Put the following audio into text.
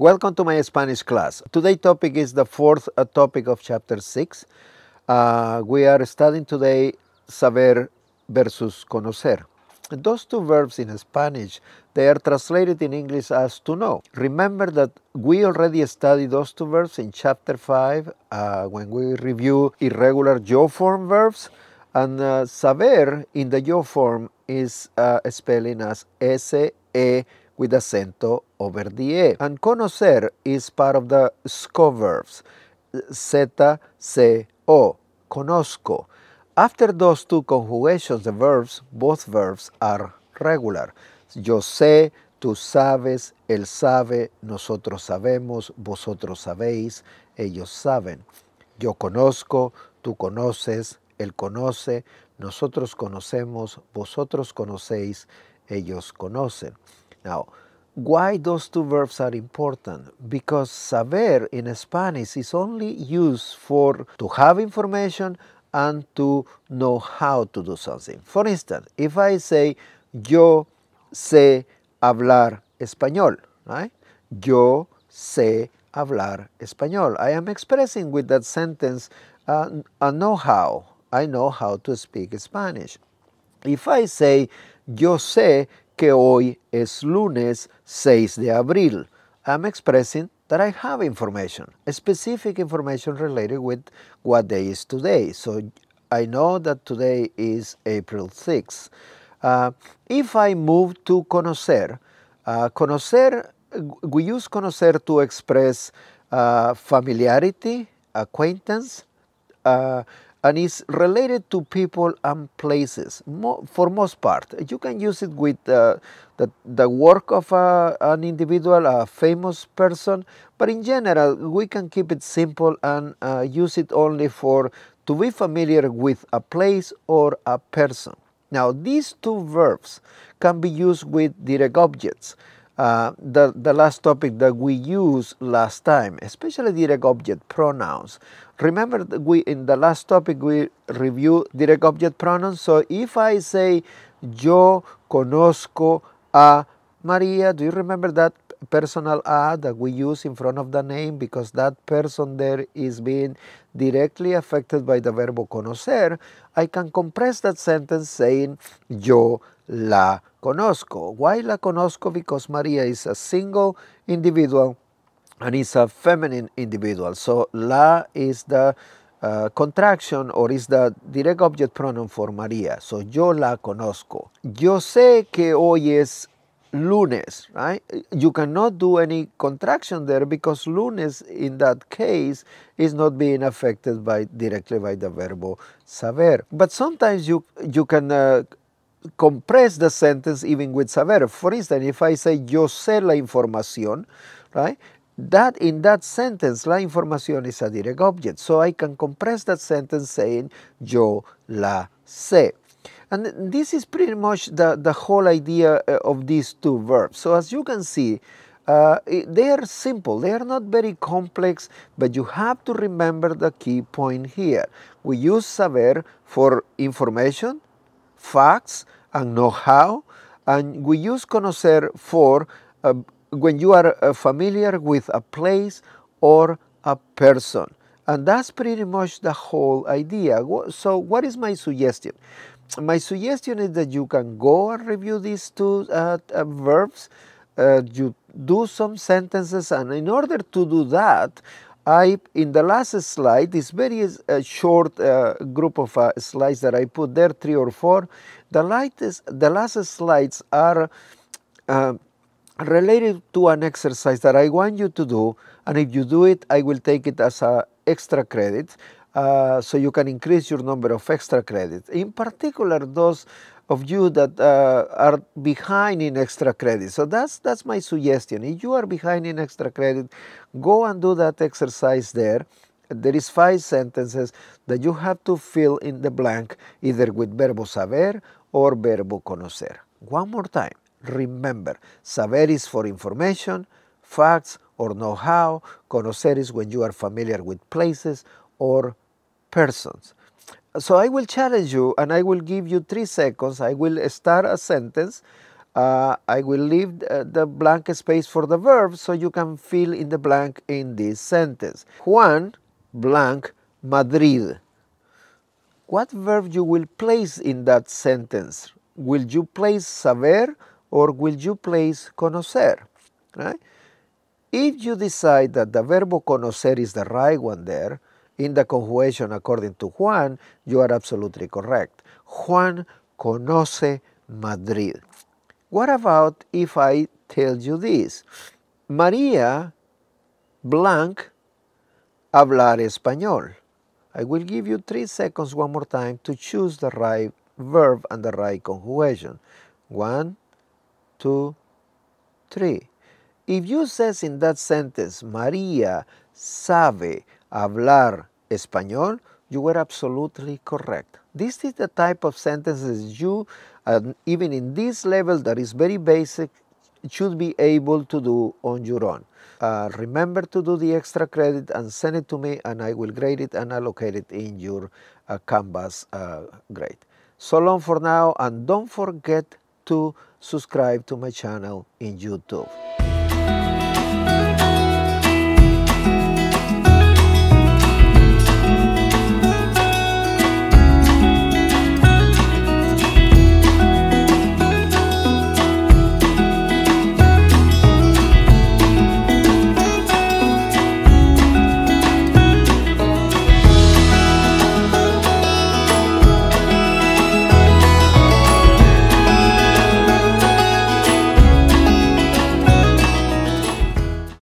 Welcome to my Spanish class. Today topic is the fourth uh, topic of chapter 6. Uh, we are studying today saber versus conocer. Those two verbs in Spanish, they are translated in English as to know. Remember that we already studied those two verbs in chapter 5 uh, when we review irregular yo form verbs. And uh, saber in the yo form is uh, spelling as S-E with acento over the E. And conocer is part of the SCO verbs, Z-C-O, conozco. After those two conjugations, the verbs, both verbs are regular. Yo sé, tú sabes, él sabe, nosotros sabemos, vosotros sabéis, ellos saben. Yo conozco, tú conoces, él conoce, nosotros conocemos, vosotros conocéis, ellos conocen. Now, why those two verbs are important? Because saber in Spanish is only used for to have information and to know how to do something. For instance, if I say yo sé hablar español, right? Yo sé hablar español. I am expressing with that sentence uh, a know-how. I know how to speak Spanish. If I say yo sé que hoy es lunes 6 de abril. I'm expressing that I have information, specific information related with what day is today. So I know that today is April 6. Uh, if I move to conocer, uh, conocer, we use conocer to express uh, familiarity, acquaintance, uh, and it's related to people and places for most part. You can use it with uh, the, the work of a, uh, an individual, a famous person, but in general we can keep it simple and uh, use it only for to be familiar with a place or a person. Now these two verbs can be used with direct objects. Uh, the, the last topic that we used last time, especially direct object pronouns. Remember, we in the last topic we review direct object pronouns. So if I say yo conozco a Maria, do you remember that? personal ad that we use in front of the name because that person there is being directly affected by the verbo conocer, I can compress that sentence saying yo la conozco. Why la conozco? Because Maria is a single individual and is a feminine individual. So la is the uh, contraction or is the direct object pronoun for María. So yo la conozco. Yo sé que hoy es lunes, right? You cannot do any contraction there because lunes in that case is not being affected by directly by the verbo saber. But sometimes you you can uh, compress the sentence even with saber. For instance, if I say yo sé la información, right? That in that sentence, la información is a direct object. So I can compress that sentence saying yo la sé. And this is pretty much the, the whole idea uh, of these two verbs. So as you can see, uh, they are simple, they are not very complex, but you have to remember the key point here. We use saber for information, facts, and know-how, and we use conocer for uh, when you are uh, familiar with a place or a person. And that's pretty much the whole idea. So what is my suggestion? my suggestion is that you can go and review these two uh, uh, verbs. Uh, you do some sentences and in order to do that, I in the last slide, this very uh, short uh, group of uh, slides that I put there, three or four, the, lightest, the last slides are related to an exercise that I want you to do and if you do it, I will take it as a extra credit uh, so you can increase your number of extra credits. In particular, those of you that uh, are behind in extra credit. So that's that's my suggestion. If you are behind in extra credit, go and do that exercise there. There is five sentences that you have to fill in the blank either with verbo saber or verbo conocer. One more time, remember, saber is for information, facts or know-how, conocer is when you are familiar with places or persons. So I will challenge you and I will give you three seconds. I will start a sentence. Uh, I will leave the blank space for the verb so you can fill in the blank in this sentence. Juan blank Madrid. What verb you will place in that sentence? Will you place saber or will you place conocer? Right? If you decide that the verbo conocer is the right one there, in the conjugation according to Juan, you are absolutely correct. Juan conoce Madrid. What about if I tell you this? María blank hablar español. I will give you three seconds one more time to choose the right verb and the right conjugation. One, two, three. If you says in that sentence, María sabe hablar español, you were absolutely correct. This is the type of sentences you, uh, even in this level that is very basic, should be able to do on your own. Uh, remember to do the extra credit and send it to me and I will grade it and allocate it in your uh, Canvas uh, grade. So long for now and don't forget to subscribe to my channel in YouTube.